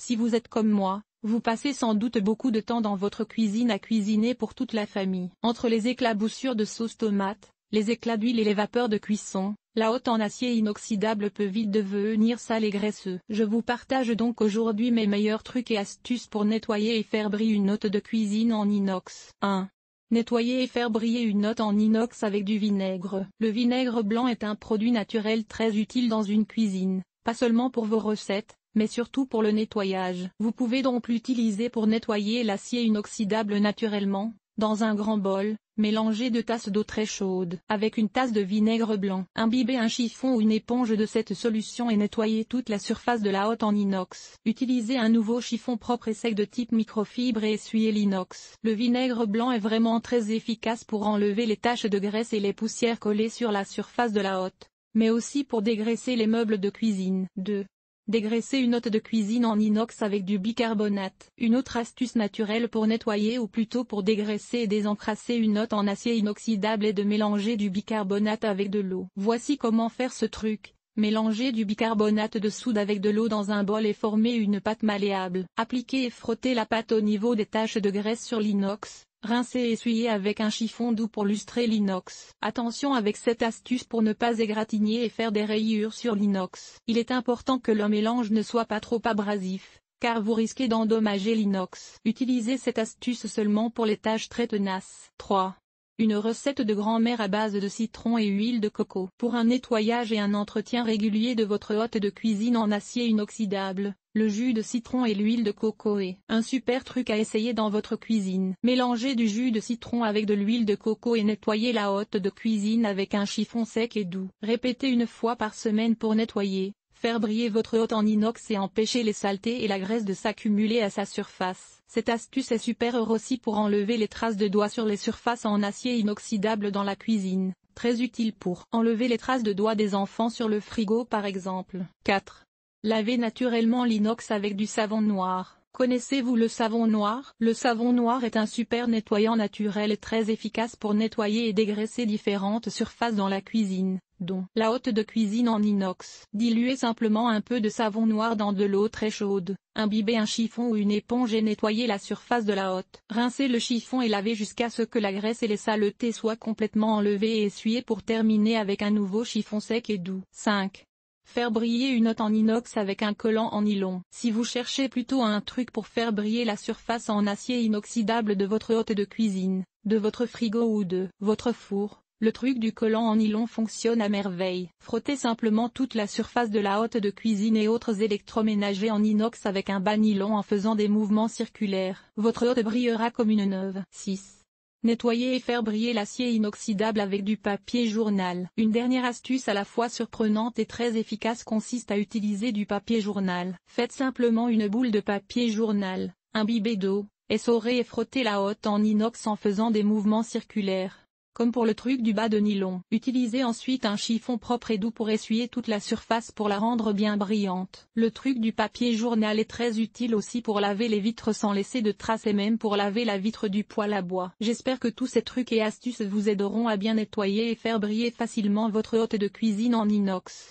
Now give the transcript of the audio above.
Si vous êtes comme moi, vous passez sans doute beaucoup de temps dans votre cuisine à cuisiner pour toute la famille. Entre les éclaboussures de sauce tomate, les éclats d'huile et les vapeurs de cuisson, la haute en acier inoxydable peut vite devenir sale et graisseux. Je vous partage donc aujourd'hui mes meilleurs trucs et astuces pour nettoyer et faire briller une hotte de cuisine en inox. 1. Nettoyer et faire briller une hotte en inox avec du vinaigre. Le vinaigre blanc est un produit naturel très utile dans une cuisine, pas seulement pour vos recettes, mais surtout pour le nettoyage. Vous pouvez donc l'utiliser pour nettoyer l'acier inoxydable naturellement, dans un grand bol, mélangé deux tasses d'eau très chaude avec une tasse de vinaigre blanc. Imbibez un chiffon ou une éponge de cette solution et nettoyez toute la surface de la hotte en inox. Utilisez un nouveau chiffon propre et sec de type microfibre et essuyez l'inox. Le vinaigre blanc est vraiment très efficace pour enlever les taches de graisse et les poussières collées sur la surface de la hotte, mais aussi pour dégraisser les meubles de cuisine. 2. Dégraisser une hotte de cuisine en inox avec du bicarbonate. Une autre astuce naturelle pour nettoyer ou plutôt pour dégraisser et désencrasser une hotte en acier inoxydable est de mélanger du bicarbonate avec de l'eau. Voici comment faire ce truc. Mélanger du bicarbonate de soude avec de l'eau dans un bol et former une pâte malléable. Appliquer et frotter la pâte au niveau des taches de graisse sur l'inox. Rincez et essuyez avec un chiffon doux pour lustrer l'inox. Attention avec cette astuce pour ne pas égratigner et faire des rayures sur l'inox. Il est important que le mélange ne soit pas trop abrasif, car vous risquez d'endommager l'inox. Utilisez cette astuce seulement pour les tâches très tenaces. 3. Une recette de grand-mère à base de citron et huile de coco. Pour un nettoyage et un entretien régulier de votre hôte de cuisine en acier inoxydable, le jus de citron et l'huile de coco est un super truc à essayer dans votre cuisine. Mélangez du jus de citron avec de l'huile de coco et nettoyez la hotte de cuisine avec un chiffon sec et doux. Répétez une fois par semaine pour nettoyer, faire briller votre hotte en inox et empêcher les saletés et la graisse de s'accumuler à sa surface. Cette astuce est super aussi pour enlever les traces de doigts sur les surfaces en acier inoxydable dans la cuisine très utile pour enlever les traces de doigts des enfants sur le frigo par exemple. 4. Lavez naturellement l'inox avec du savon noir. Connaissez-vous le savon noir Le savon noir est un super nettoyant naturel et très efficace pour nettoyer et dégraisser différentes surfaces dans la cuisine, dont la hotte de cuisine en inox. Diluez simplement un peu de savon noir dans de l'eau très chaude, imbibez un chiffon ou une éponge et nettoyez la surface de la hotte. Rincez le chiffon et lavez jusqu'à ce que la graisse et les saletés soient complètement enlevées et essuyez pour terminer avec un nouveau chiffon sec et doux. 5. Faire briller une hôte en inox avec un collant en nylon. Si vous cherchez plutôt un truc pour faire briller la surface en acier inoxydable de votre hôte de cuisine, de votre frigo ou de votre four, le truc du collant en nylon fonctionne à merveille. Frottez simplement toute la surface de la hotte de cuisine et autres électroménagers en inox avec un bas nylon en faisant des mouvements circulaires. Votre hotte brillera comme une neuve. 6. Nettoyer et faire briller l'acier inoxydable avec du papier journal. Une dernière astuce à la fois surprenante et très efficace consiste à utiliser du papier journal. Faites simplement une boule de papier journal, imbibée d'eau, essorez et frottez la hotte en inox en faisant des mouvements circulaires comme pour le truc du bas de nylon. Utilisez ensuite un chiffon propre et doux pour essuyer toute la surface pour la rendre bien brillante. Le truc du papier journal est très utile aussi pour laver les vitres sans laisser de traces et même pour laver la vitre du poêle à bois. J'espère que tous ces trucs et astuces vous aideront à bien nettoyer et faire briller facilement votre hôte de cuisine en inox.